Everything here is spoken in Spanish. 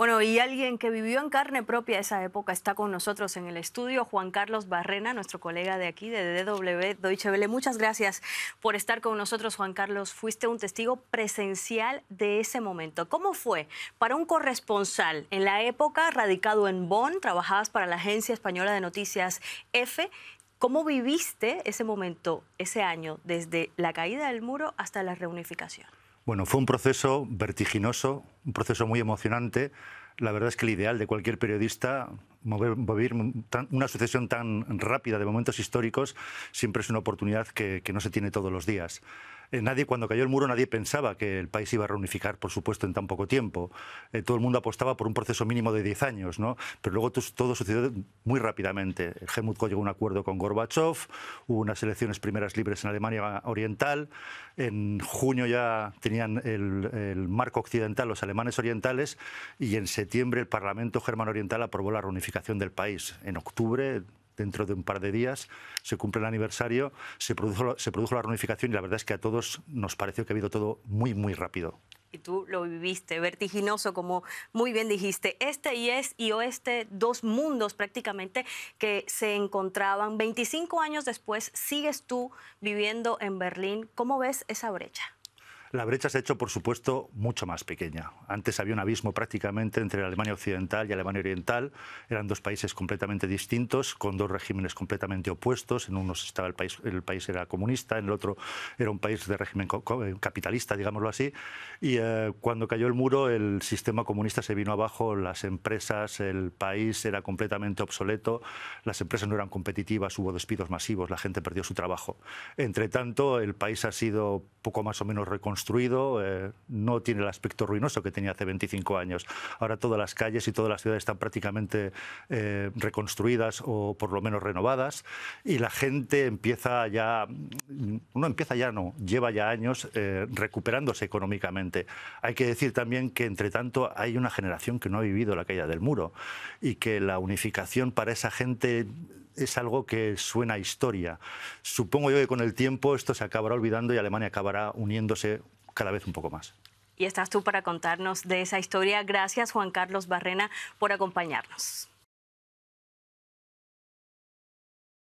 Bueno, y alguien que vivió en carne propia esa época está con nosotros en el estudio, Juan Carlos Barrena, nuestro colega de aquí, de DW Deutsche Welle. Muchas gracias por estar con nosotros, Juan Carlos. Fuiste un testigo presencial de ese momento. ¿Cómo fue para un corresponsal en la época, radicado en Bonn, trabajabas para la Agencia Española de Noticias EFE? ¿Cómo viviste ese momento, ese año, desde la caída del muro hasta la reunificación? Bueno, fue un proceso vertiginoso, un proceso muy emocionante. La verdad es que el ideal de cualquier periodista, mover, una sucesión tan rápida de momentos históricos, siempre es una oportunidad que no se tiene todos los días. Eh, nadie, cuando cayó el muro, nadie pensaba que el país iba a reunificar, por supuesto, en tan poco tiempo. Eh, todo el mundo apostaba por un proceso mínimo de 10 años, ¿no? Pero luego todo sucedió muy rápidamente. Helmut Kohl llegó a un acuerdo con Gorbachev, hubo unas elecciones primeras libres en Alemania Oriental. En junio ya tenían el, el marco occidental los alemanes orientales y en septiembre el Parlamento Germano Oriental aprobó la reunificación del país. En octubre dentro de un par de días, se cumple el aniversario, se produjo, se produjo la reunificación y la verdad es que a todos nos pareció que ha habido todo muy, muy rápido y tú lo viviste, vertiginoso, como muy bien dijiste, este y es y oeste, dos mundos prácticamente que se encontraban. 25 años después, sigues tú viviendo en Berlín. ¿Cómo ves esa brecha? La brecha se ha hecho, por supuesto, mucho más pequeña. Antes había un abismo prácticamente entre Alemania Occidental y Alemania Oriental. Eran dos países completamente distintos, con dos regímenes completamente opuestos. En uno estaba el país, el país era comunista, en el otro era un país de régimen capitalista, digámoslo así. Y eh, cuando cayó el muro, el sistema comunista se vino abajo, las empresas, el país era completamente obsoleto, las empresas no eran competitivas, hubo despidos masivos, la gente perdió su trabajo. Entre tanto, el país ha sido poco más o menos reconstruido construido eh, no tiene el aspecto ruinoso que tenía hace 25 años. Ahora todas las calles y todas las ciudades están prácticamente eh, reconstruidas o por lo menos renovadas y la gente empieza ya, no empieza ya, no, lleva ya años eh, recuperándose económicamente. Hay que decir también que entre tanto hay una generación que no ha vivido la caída del muro y que la unificación para esa gente es algo que suena a historia. Supongo yo que con el tiempo esto se acabará olvidando y Alemania acabará uniéndose cada vez un poco más. Y estás tú para contarnos de esa historia. Gracias Juan Carlos Barrena por acompañarnos.